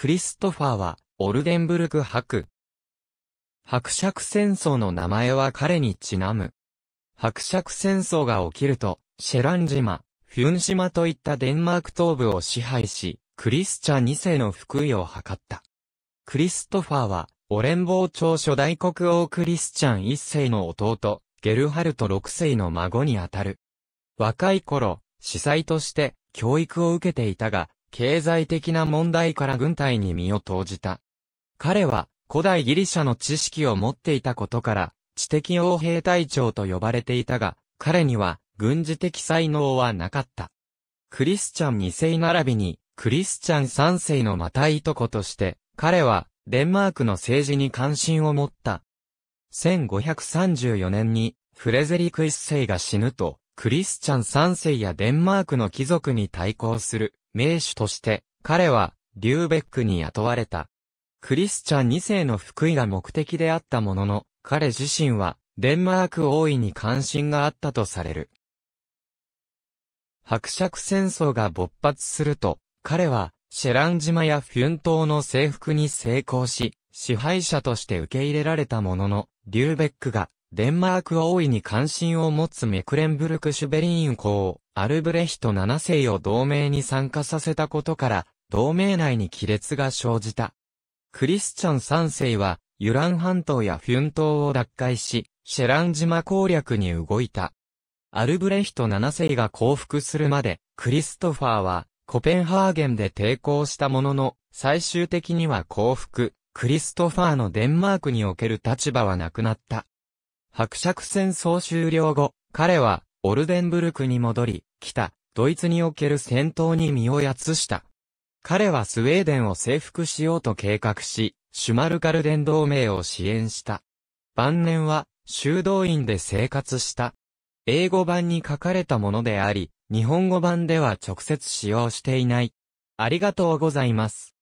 クリストファーは、オルデンブルク伯。伯爵戦争の名前は彼にちなむ。伯爵戦争が起きると、シェラン島、フュン島といったデンマーク東部を支配し、クリスチャ2世の福井を図った。クリストファーは、オレン王朝初代国王クリスチャン1世の弟、ゲルハルト6世の孫にあたる。若い頃、司祭として教育を受けていたが、経済的な問題から軍隊に身を投じた。彼は、古代ギリシャの知識を持っていたことから、知的傭兵隊長と呼ばれていたが、彼には、軍事的才能はなかった。クリスチャン2世並びに、クリスチャン3世のまたいとことして、彼は、デンマークの政治に関心を持った。1534年に、フレゼリク1世が死ぬと、クリスチャン3世やデンマークの貴族に対抗する、名手として彼はリューベックに雇われた。クリスチャン2世の福井が目的であったものの、彼自身はデンマーク王位に関心があったとされる。伯爵戦争が勃発すると、彼はシェラン島やフュン島の征服に成功し、支配者として受け入れられたものの、リューベックがデンマーク王位に関心を持つメクレンブルク・シュベリーン公、アルブレヒト7世を同盟に参加させたことから、同盟内に亀裂が生じた。クリスチャン3世は、ユラン半島やフュン島を奪回し、シェラン島攻略に動いた。アルブレヒト7世が降伏するまで、クリストファーは、コペンハーゲンで抵抗したものの、最終的には降伏、クリストファーのデンマークにおける立場はなくなった。伯爵戦争終了後、彼は、オルデンブルクに戻り、北、ドイツにおける戦闘に身をやつした。彼はスウェーデンを征服しようと計画し、シュマルカルデン同盟を支援した。晩年は、修道院で生活した。英語版に書かれたものであり、日本語版では直接使用していない。ありがとうございます。